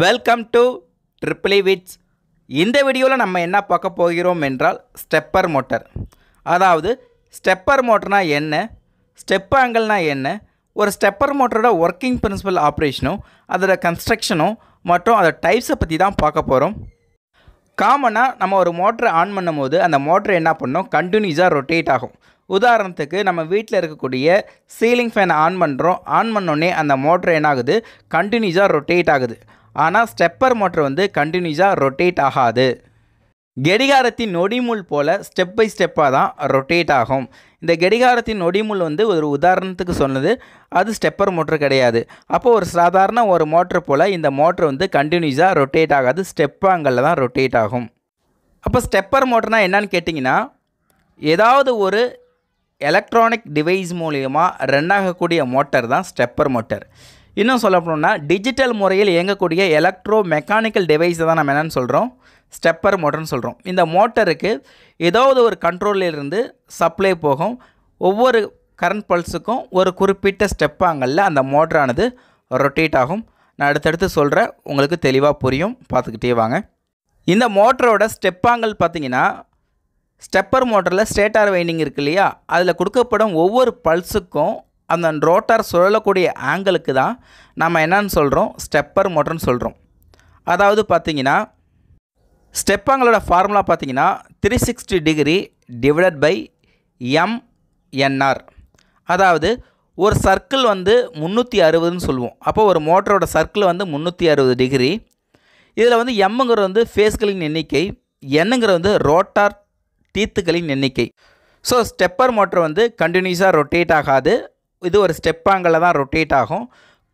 welcome to ட்ரிப்ளி விட்ஸ் இந்த வீடியோவில் நம்ம என்ன பார்க்க போகிறோம் என்றால் ஸ்டெப்பர் மோட்டர் அதாவது ஸ்டெப்பர் மோட்டர்னால் என்ன ஸ்டெப் ஆங்கிள்னால் என்ன ஒரு ஸ்டெப்பர் மோட்டரோட ஒர்க்கிங் பிரின்சிபல் ஆப்ரேஷனும் அதோட கன்ஸ்ட்ரக்ஷனும் மற்றும் அதோட டைப்ஸை பற்றி தான் பார்க்க போகிறோம் காமனாக நம்ம ஒரு மோட்டரை ஆன் பண்ணும்போது அந்த மோட்டர் என்ன பண்ணோம் கண்டினியூஸாக ரொட்டேட் ஆகும் உதாரணத்துக்கு நம்ம வீட்டில் இருக்கக்கூடிய சீலிங் ஃபேனை ஆன் பண்ணுறோம் ஆன் பண்ணோடனே அந்த மோட்ரு என்னாகுது கண்டினியூஸாக ரொட்டேட் ஆகுது ஆனால் ஸ்டெப்பர் மோட்டர் வந்து கண்டினியூஸாக ரொட்டேட் ஆகாது கடிகாரத்தின் நொடிமுள் போல் ஸ்டெப் பை ஸ்டெப்பாக தான் ரொட்டேட் ஆகும் இந்த கடிகாரத்தின் நொடிமுள் வந்து ஒரு உதாரணத்துக்கு சொன்னது அது ஸ்டெப்பர் மோட்ரு கிடையாது அப்போது ஒரு சாதாரண ஒரு மோட்ரு போல் இந்த மோட்ரு வந்து கண்டினியூஸாக ரொட்டேட் ஆகாது ஸ்டெப்பாங்களில் தான் ரொட்டேட் ஆகும் அப்போ ஸ்டெப்பர் மோட்டர்னால் என்னன்னு கேட்டிங்கன்னா ஏதாவது ஒரு எலக்ட்ரானிக் டிவைஸ் மூலியமாக ரன் ஆகக்கூடிய மோட்டர் தான் ஸ்டெப்பர் மோட்டர் இன்னும் சொல்ல போனோம்னா டிஜிட்டல் முறையில் இயங்கக்கூடிய எலக்ட்ரோ மெக்கானிக்கல் டிவைஸ் தான் நம்ம என்னென்னு சொல்கிறோம் ஸ்டெப்பர் மோட்டர்னு சொல்கிறோம் இந்த மோட்டருக்கு ஏதாவது ஒரு கண்ட்ரோலில் இருந்து சப்ளை போகும் ஒவ்வொரு கரண்ட் பல்ஸுக்கும் ஒரு குறிப்பிட்ட ஸ்டெப்பாங்கல்ல அந்த மோட்டரானது ரொட்டேட் ஆகும் நான் அடுத்தடுத்து சொல்கிறேன் உங்களுக்கு தெளிவாக புரியும் பார்த்துக்கிட்டே வாங்க இந்த மோட்டரோட ஸ்டெப்பாங்கல் பார்த்தீங்கன்னா ஸ்டெப்பர் மோட்டரில் ஸ்டேட்டார் வைண்டிங் இருக்கு இல்லையா அதில் கொடுக்கப்படும் ஒவ்வொரு பல்ஸுக்கும் அந்த ரோட்டார் சுழலக்கூடிய ஆங்கிளுக்கு தான் நம்ம என்னன்னு சொல்கிறோம் ஸ்டெப்பர் மோட்டர்னு சொல்கிறோம் அதாவது பார்த்திங்கன்னா ஸ்டெப்பாங்களோட ஃபார்முலா பார்த்திங்கன்னா three sixty degree divided by M N R அதாவது ஒரு சர்க்கிள் வந்து முந்நூற்றி அறுபதுன்னு சொல்லுவோம் அப்போ ஒரு மோட்டரோட சர்க்கிள் வந்து முந்நூற்றி அறுபது டிகிரி இதில் வந்து எம்முங்கிறது வந்து ஃபேஸ்களின் எண்ணிக்கை என்னங்கிறது வந்து ரோட்டார் டீத்துகளின் எண்ணிக்கை ஸோ ஸ்டெப்பர் மோட்டர் வந்து கண்டினியூஸாக ரொட்டேட் ஆகாது இது ஒரு ஸ்டெப் ஆங்கிளில் தான் ரொட்டேட் ஆகும்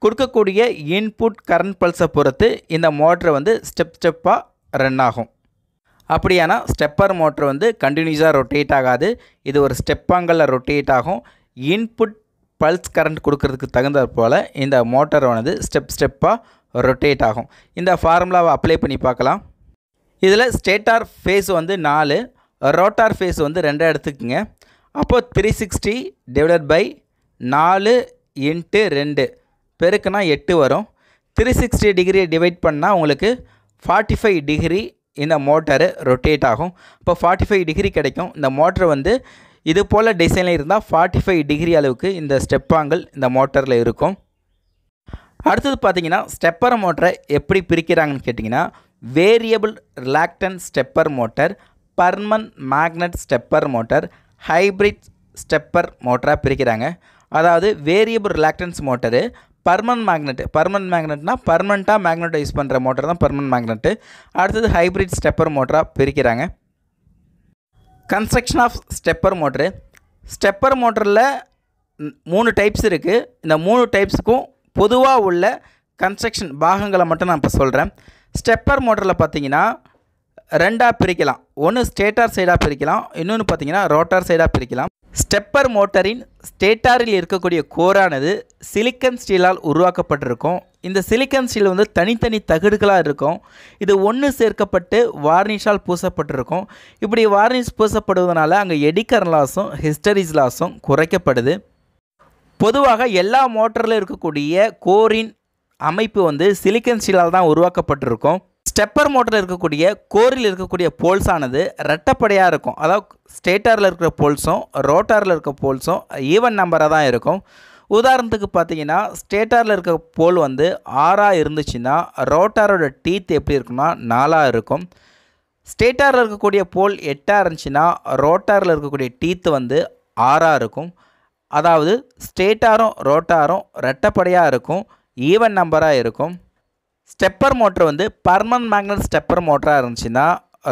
கொடுக்கக்கூடிய இன்புட் கரண்ட் பல்ஸை பொறுத்து இந்த மோட்ரு வந்து ஸ்டெப் ஸ்டெப்பாக ரன் ஆகும் அப்படியானால் ஸ்டெப்பர் மோட்ரு வந்து கண்டினியூஸாக ரொட்டேட் ஆகாது இது ஒரு ஸ்டெப் ஆங்கிளில் ரொட்டேட் ஆகும் இன்புட் பல்ஸ் கரண்ட் கொடுக்கறதுக்கு தகுந்த போல் இந்த மோட்டரானது ஸ்டெப் ஸ்டெப்பாக ரொட்டேட் ஆகும் இந்த ஃபார்முலாவை அப்ளை பண்ணி பார்க்கலாம் இதில் ஸ்டேட்டார் ஃபேஸ் வந்து நாலு ரோட்டார் ஃபேஸ் வந்து ரெண்டாக எடுத்துக்குங்க அப்போது த்ரீ சிக்ஸ்டி டிவைடட் பை நாலு இன்ட்டு ரெண்டு பெருக்குனா எட்டு வரும் த்ரீ சிக்ஸ்டி டிகிரி டிவைட் பண்ணால் உங்களுக்கு ஃபார்ட்டி ஃபைவ் டிகிரி இந்த மோட்டரு ரொட்டேட் ஆகும் இப்போ ஃபார்ட்டி ஃபைவ் டிகிரி கிடைக்கும் இந்த மோட்டர் வந்து இது போல் டிசைனில் இருந்தால் ஃபார்ட்டி ஃபைவ் டிகிரி அளவுக்கு இந்த ஸ்டெப்பாங்கல் இந்த மோட்டரில் இருக்கும் அடுத்தது பார்த்தீங்கன்னா ஸ்டெப்பர் மோட்டரை எப்படி பிரிக்கிறாங்கன்னு கேட்டிங்கன்னா variable reluctance stepper motor permanent magnet stepper motor hybrid stepper மோட்டராக பிரிக்கிறாங்க அதாவது variable reluctance motor permanent magnet permanent மேக்னெட்னா பர்மனெண்ட்டாக மேக்னெட் யூஸ் பண்ணுற மோட்டர் தான் பர்மனன்ட் மேக்னெட்டு அடுத்தது ஹைப்ரிட் ஸ்டெப்பர் மோட்டராக பிரிக்கிறாங்க construction of stepper motor stepper மோட்டரில் மூணு டைப்ஸ் இருக்குது இந்த மூணு டைப்ஸுக்கும் பொதுவாக உள்ள கன்ஸ்ட்ரக்ஷன் பாகங்களை மட்டும் நான் இப்போ சொல்கிறேன் ஸ்டெப்பர் மோட்டரில் பார்த்தீங்கன்னா ரெண்டாக பிரிக்கலாம் ஒன்று ஸ்டேட்டார் சைடாக பிரிக்கலாம் இன்னொன்று பார்த்தீங்கன்னா ரோட்டார் சைடாக பிரிக்கலாம் ஸ்டெப்பர் மோட்டரின் ஸ்டேட்டாரில் இருக்கக்கூடிய கோரானது சிலிக்கன் ஸ்டீலால் உருவாக்கப்பட்டிருக்கும் இந்த சிலிக்கன் ஸ்டீல் வந்து தனித்தனி தகடுகளாக இருக்கும் இது ஒன்று சேர்க்கப்பட்டு வார்னிஷால் பூசப்பட்டிருக்கும் இப்படி வார்னிஷ் பூசப்படுவதனால அங்கே எடிக்கர் லாஸும் ஹிஸ்டரிஸ் லாஸும் குறைக்கப்படுது பொதுவாக எல்லா மோட்டரில் இருக்கக்கூடிய கோரின் அமைப்பு வந்து சிலிக்கன் ஸ்டீலால் தான் உருவாக்கப்பட்டிருக்கும் ஸ்டெப்பர் மோட்டர் இருக்கக்கூடிய கோரில் இருக்கக்கூடிய போல்ஸ் ஆனது ரெட்டப்படையாக இருக்கும் அதாவது ஸ்டேட்டாரில் இருக்கிற போல்ஸும் ரோட்டாரில் இருக்க போல்ஸும் ஈவன் நம்பராக தான் இருக்கும் உதாரணத்துக்கு பார்த்தீங்கன்னா ஸ்டேட்டாரில் இருக்க போல் வந்து ஆறாக இருந்துச்சுன்னா ரோட்டாரோட டீத் எப்படி இருக்குன்னா நாலாக இருக்கும் ஸ்டேட்டாரில் இருக்கக்கூடிய போல் எட்டாக இருந்துச்சுன்னா ரோட்டாரில் இருக்கக்கூடிய டீத்து வந்து ஆறாக இருக்கும் அதாவது ஸ்டேட்டாரும் ரோட்டாரும் ரெட்டப்படையாக இருக்கும் ஈவன் நம்பராக இருக்கும் ஸ்டெப்பர் மோட்ரு வந்து பர்மனன்ட் மேக்னட் ஸ்டெப்பர் மோட்டராக இருந்துச்சுன்னா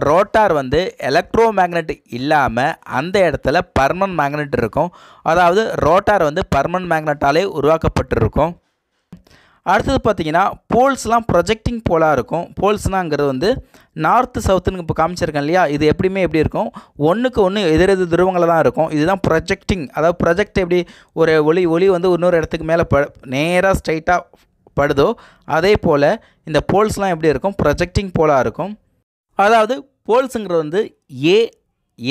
ரோட்டார் வந்து எலக்ட்ரோ மேக்னட் இல்லாமல் அந்த இடத்துல பர்மனன்ட் மேக்னெட் இருக்கும் அதாவது ரோட்டார் வந்து பர்மனன்ட் மேக்னெட்டாலே உருவாக்கப்பட்டிருக்கும் அடுத்தது பார்த்திங்கன்னா போல்ஸ்லாம் ப்ரொஜெக்டிங் போலாக இருக்கும் போல்ஸ்னாங்கிறது வந்து நார்த்து சவுத்துன்னு இப்போ காமிச்சிருக்கேன் இல்லையா இது எப்படியுமே எப்படி இருக்கும் ஒன்றுக்கு ஒன்று எதிரெது துருவங்களை தான் இருக்கும் இதுதான் ப்ரொஜெக்டிங் அதாவது ப்ரொஜெக்ட் எப்படி ஒரு ஒளி ஒளி வந்து இன்னொரு இடத்துக்கு மேலே ப நேராக ஸ்ட்ரைட்டாக படுதோ அதே போல் இந்த போல்ஸ்லாம் எப்படி இருக்கும் ப்ரொஜெக்டிங் போலாக இருக்கும் அதாவது போல்ஸுங்கிறது வந்து ஏ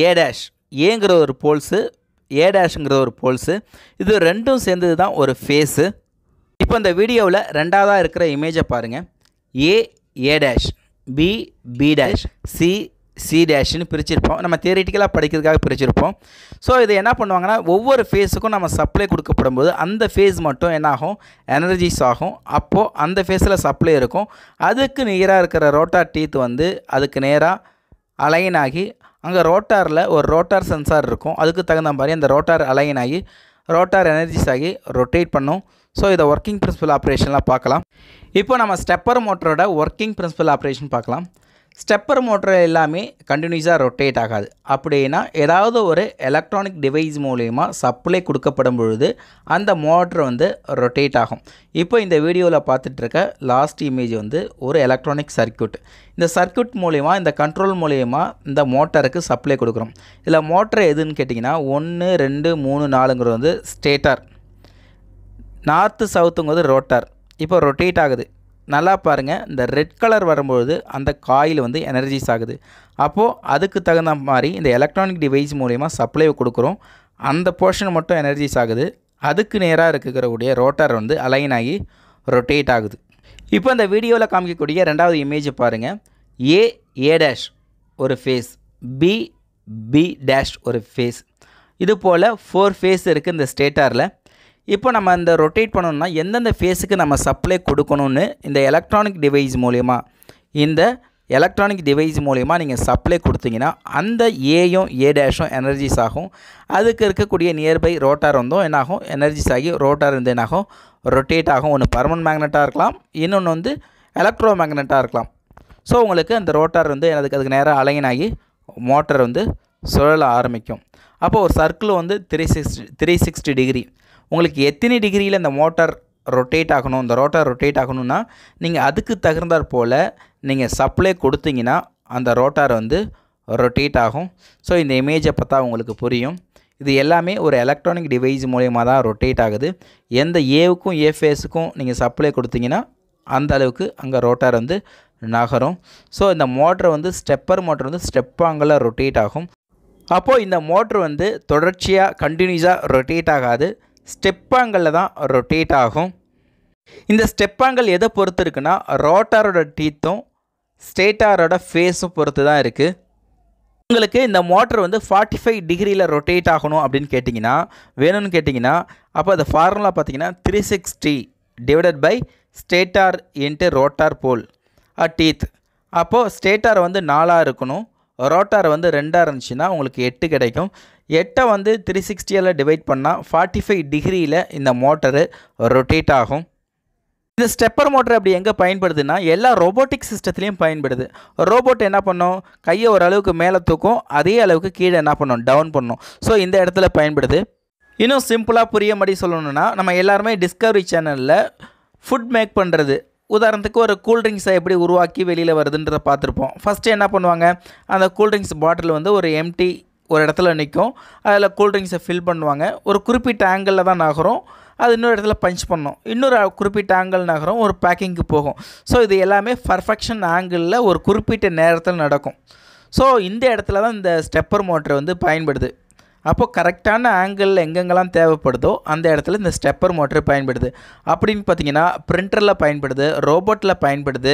ஏ டேஷ் ஏங்கிற ஒரு போல்ஸு ஏ டேஷுங்கிற ஒரு போல்ஸு இது ரெண்டும் சேர்ந்தது தான் ஒரு ஃபேஸு இப்போ இந்த வீடியோவில் ரெண்டாவதாக இருக்கிற இமேஜை பாருங்கள் A A dash B B dash C C டேஷ்னு பிரிச்சிருப்போம் நம்ம தியரிட்டிக்கலாக படிக்கிறதுக்காக பிரிச்சிருப்போம் ஸோ இதை என்ன பண்ணுவாங்கன்னா ஒவ்வொரு ஃபேஸுக்கும் நம்ம சப்ளை கொடுக்கப்படும் போது அந்த ஃபேஸ் மட்டும் என்னாகும் எனர்ஜிஸ் ஆகும் அப்போது அந்த ஃபேஸில் சப்ளை இருக்கும் அதுக்கு நேராக இருக்கிற ரோட்டார் டீத் வந்து அதுக்கு நேராக அலைன் ஆகி அங்கே ரோட்டாரில் ஒரு ரோட்டார் சென்சார் இருக்கும் அதுக்கு தகுந்த மாதிரி அந்த ரோட்டார் அலைன் ஆகி ரோட்டார் எனர்ஜிஸ் ஆகி ரொட்டேட் பண்ணும் ஸோ இதை ஒர்க்கிங் பிரின்சிபல் ஆப்ரேஷன்லாம் பார்க்கலாம் இப்போ நம்ம ஸ்டெப்பர் மோட்டரோட ஒர்க்கிங் பிரின்சிபல் ஆப்ரேஷன் பார்க்கலாம் ஸ்டெப்பர் மோட்டர் எல்லாமே கண்டினியூஸாக ரொட்டேட் ஆகாது அப்படின்னா ஏதாவது ஒரு எலக்ட்ரானிக் டிவைஸ் மூலயமா சப்ளை கொடுக்கப்படும் பொழுது அந்த மோட்ரு வந்து ரொட்டேட் ஆகும் இப்போ இந்த வீடியோவில் பார்த்துட்ருக்க லாஸ்ட் இமேஜ் வந்து ஒரு எலக்ட்ரானிக் சர்க்கியூட் இந்த சர்க்கியூட் மூலயமா இந்த கண்ட்ரோல் மூலயமா இந்த மோட்டருக்கு சப்ளை கொடுக்குறோம் இதில் மோட்டர் எதுன்னு கேட்டிங்கன்னா ஒன்று ரெண்டு மூணு நாலுங்கிறது வந்து ஸ்டேட்டர் நார்த்து சவுத்துங்கிறது ரோட்டார் இப்போ ரொட்டேட் ஆகுது நல்லா பாருங்கள் இந்த ரெட் கலர் வரும்பொழுது அந்த காயில் வந்து எனர்ஜிஸ் ஆகுது அப்போது அதுக்கு தகுந்த மாதிரி இந்த எலக்ட்ரானிக் டிவைஸ் மூலயமா சப்ளை கொடுக்குறோம் அந்த போர்ஷன் மட்டும் எனர்ஜிஸ் ஆகுது அதுக்கு நேராக இருக்கக்கூடிய ரோட்டர் வந்து அலைன் ஆகி ரொட்டேட் ஆகுது இப்போ இந்த வீடியோவில் காமிக்கக்கூடிய ரெண்டாவது இமேஜ் பாருங்கள் ஏ ஏ டேஷ் ஒரு ஃபேஸ் பி பி டேஷ் ஒரு ஃபேஸ் இது போல் ஃபோர் ஃபேஸ் இருக்குது இந்த ஸ்டேட்டாரில் இப்போ நம்ம இந்த ரொட்டேட் பண்ணணும்னா எந்தெந்த ஃபேஸுக்கு நம்ம சப்ளை கொடுக்கணும்னு இந்த எலக்ட்ரானிக் டிவைஸ் மூலயமா இந்த எலக்ட்ரானிக் டிவைஸ் மூலயமா நீங்கள் சப்ளை கொடுத்தீங்கன்னா அந்த ஏயும் ஏ டேஷும் எனர்ஜிஸ் ஆகும் அதுக்கு இருக்கக்கூடிய நியர்பை ரோட்டார் வந்தும் என்னாகும் எனர்ஜிஸ் ஆகி ரோட்டார் வந்து என்னாகும் ரொட்டேட் ஆகும் ஒன்று பர்மனன்ட் மேக்னெட்டாக இருக்கலாம் இன்னொன்று வந்து எலக்ட்ரோ மேக்னெட்டாக இருக்கலாம் ஸோ உங்களுக்கு அந்த ரோட்டார் வந்து எனக்கு அதுக்கு நேராக அலைன் ஆகி மோட்டர் வந்து சுழல ஆரம்பிக்கும் அப்போது ஒரு சர்க்கிள் வந்து three sixty three sixty degree உங்களுக்கு எத்தனை டிகிரியில் இந்த மோட்டார் ரொட்டேட் ஆகணும் இந்த ரோட்டார் ரொட்டேட் ஆகணும்னா நீங்கள் அதுக்கு தகுந்தாற் போல் நீங்கள் சப்ளை கொடுத்தீங்கன்னா அந்த ரோட்டார் வந்து ரொட்டேட் ஆகும் ஸோ இந்த இமேஜை பார்த்தா உங்களுக்கு புரியும் இது எல்லாமே ஒரு எலக்ட்ரானிக் டிவைஸ் மூலயமா தான் ரொட்டேட் ஆகுது எந்த ஏவுக்கும் ஏ ஃபேஸுக்கும் நீங்கள் சப்ளை கொடுத்தீங்கன்னா அந்த அளவுக்கு அங்கே ரோட்டார் வந்து நகரும் ஸோ இந்த மோட்ரு வந்து ஸ்டெப்பர் மோட்ரு வந்து ஸ்டெப்பாங்கில் ரொட்டேட் ஆகும் அப்போது இந்த மோட்ரு வந்து தொடர்ச்சியாக கண்டினியூஸாக ரொட்டேட் ஆகாது ஸ்டெப்பாங்கில் தான் ரொட்டேட் ஆகும் இந்த ஸ்டெப்பாங்கல் எதை பொறுத்து இருக்குன்னா ரோட்டாரோட டீத்தும் ஸ்டேட்டாரோட ஃபேஸும் பொறுத்து தான் இருக்குது உங்களுக்கு இந்த மோட்டர் வந்து ஃபார்ட்டி ஃபைவ் டிகிரியில் ரொட்டேட் ஆகணும் அப்படின்னு கேட்டிங்கன்னா வேணும்னு கேட்டிங்கன்னா அப்போ அந்த ஃபார்முலா பார்த்தீங்கன்னா three sixty divided by stator into rotor pole uh teeth அப்போது ஸ்டேட்டார் வந்து நாலாக இருக்கணும் ரோட்டார் வந்து ரெண்டாக இருந்துச்சுன்னா உங்களுக்கு எட்டு கிடைக்கும் எட்டை வந்து த்ரீ சிக்ஸ்டியில் டிவைட் பண்ணால் ஃபார்ட்டி ஃபைவ் டிகிரியில் இந்த மோட்டரு ரொட்டேட் ஆகும் இந்த ஸ்டெப்பர் மோட்டர் அப்படி எங்கே பயன்படுதுன்னா எல்லா ரோபோட்டிக் சிஸ்டத்துலேயும் பயன்படுது ரோபோட் என்ன பண்ணும் கையை ஓரளவுக்கு மேலே தூக்கும் அதே அளவுக்கு கீழே என்ன பண்ணும் டவுன் பண்ணும் ஸோ இந்த இடத்துல பயன்படுது இன்னும் சிம்பிளாக புரிய மாதிரி சொல்லணும்னா நம்ம எல்லாருமே டிஸ்கவரி சேனலில் ஃபுட் மேக் பண்ணுறது உதாரணத்துக்கு ஒரு கூல்ட்ரிங்க்ஸை எப்படி உருவாக்கி வெளியில் வருதுன்றதை பார்த்துருப்போம் ஃபஸ்ட்டு என்ன பண்ணுவாங்க அந்த கூல்ட்ரிங்க்ஸ் பாட்டில் வந்து ஒரு எம்டி ஒரு இடத்துல நிற்கும் அதில் கூல்ட்ரிங்க்ஸை ஃபில் பண்ணுவாங்க ஒரு குறிப்பிட்ட ஆங்கிளில் தான் நகரும் அது இன்னொரு இடத்துல பஞ்ச் பண்ணும் இன்னொரு குறிப்பிட்ட ஆங்கிள் நகரும் ஒரு பேக்கிங்க்கு போகும் ஸோ இது எல்லாமே பர்ஃபெக்ஷன் ஆங்கிளில் ஒரு குறிப்பிட்ட நேரத்தில் நடக்கும் ஸோ இந்த இடத்துல தான் இந்த ஸ்டெப்பர் மோட்டர் வந்து பயன்படுது அப்போது கரெக்டான ஆங்கிளில் எங்கெங்கெல்லாம் தேவைப்படுதோ அந்த இடத்துல இந்த ஸ்டெப்பர் மோட்டர் பயன்படுது அப்படின்னு பார்த்தீங்கன்னா ப்ரிண்டரில் பயன்படுது ரோபோட்டில் பயன்படுது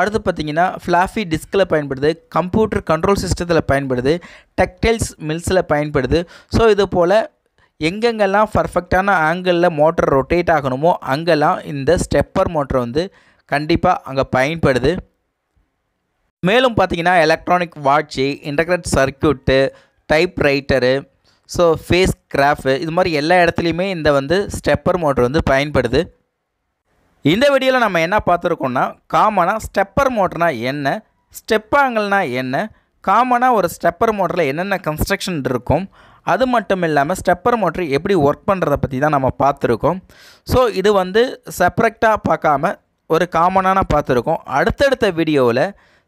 அடுத்து பார்த்தீங்கன்னா ஃப்ளாஃபி டிஸ்கில் பயன்படுது கம்ப்யூட்டர் கண்ட்ரோல் சிஸ்டத்தில் பயன்படுது டெக்டைல்ஸ் மில்ஸில் பயன்படுது ஸோ இது போல் எங்கெங்கெல்லாம் பர்ஃபெக்டான ஆங்கிளில் மோட்டர் ரொட்டேட் ஆகணுமோ அங்கெல்லாம் இந்த ஸ்டெப்பர் மோட்டர் வந்து கண்டிப்பாக அங்கே பயன்படுது மேலும் பார்த்திங்கன்னா electronic watch internet circuit typewriter so phase graph இது மாதிரி எல்லா இடத்துலையுமே இந்த வந்து ஸ்டெப்பர் மோட்டர் வந்து பயன்படுது இந்த வீடியோவில் நம்ம என்ன பார்த்துருக்கோம்னா காமனாக ஸ்டெப்பர் மோட்டர்னால் என்ன ஸ்டெப்பாங்கல்னால் என்ன காமனாக ஒரு ஸ்டெப்பர் மோட்டரில் என்னென்ன கன்ஸ்ட்ரக்ஷன் இருக்கும் அது மட்டும் இல்லாமல் ஸ்டெப்பர் மோட்ரு எப்படி ஒர்க் பண்ணுறதை பற்றி தான் நம்ம பார்த்துருக்கோம் ஸோ இது வந்து செப்ரேட்டாக பார்க்காம ஒரு காமனான பார்த்துருக்கோம் அடுத்தடுத்த வீடியோவில்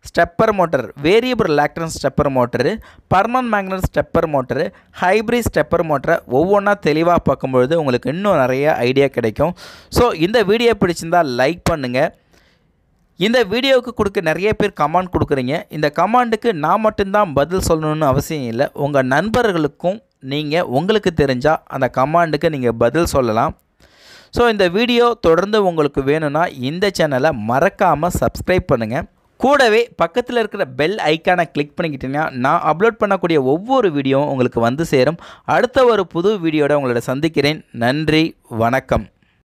stepper motor variable reluctance stepper motor permanent magnet stepper motor hybrid stepper மோட்டரை ஒவ்வொன்றா தெளிவாக பார்க்கும்பொழுது உங்களுக்கு இன்னும் நிறைய ஐடியா கிடைக்கும் ஸோ இந்த வீடியோ பிடிச்சிருந்தால் லைக் பண்ணுங்கள் இந்த வீடியோவுக்கு கொடுக்க நிறைய பேர் கமெண்ட் கொடுக்குறீங்க இந்த கமாண்டுக்கு நான் மட்டும்தான் பதில் சொல்லணும்னு அவசியம் இல்லை உங்கள் நண்பர்களுக்கும் நீங்கள் உங்களுக்கு தெரிஞ்சால் அந்த கமாண்டுக்கு நீங்கள் பதில் சொல்லலாம் ஸோ இந்த வீடியோ தொடர்ந்து உங்களுக்கு வேணும்னா இந்த சேனலை மறக்காமல் சப்ஸ்கிரைப் பண்ணுங்கள் கூடவே பக்கத்தில் இருக்கிற பெல் ஐக்கானை கிளிக் பண்ணிக்கிட்டீங்கன்னா நான் அப்லோட் பண்ணக்கூடிய ஒவ்வொரு வீடியோவும் உங்களுக்கு வந்து சேரும் அடுத்த ஒரு புது வீடியோட உங்களோட சந்திக்கிறேன் நன்றி வணக்கம்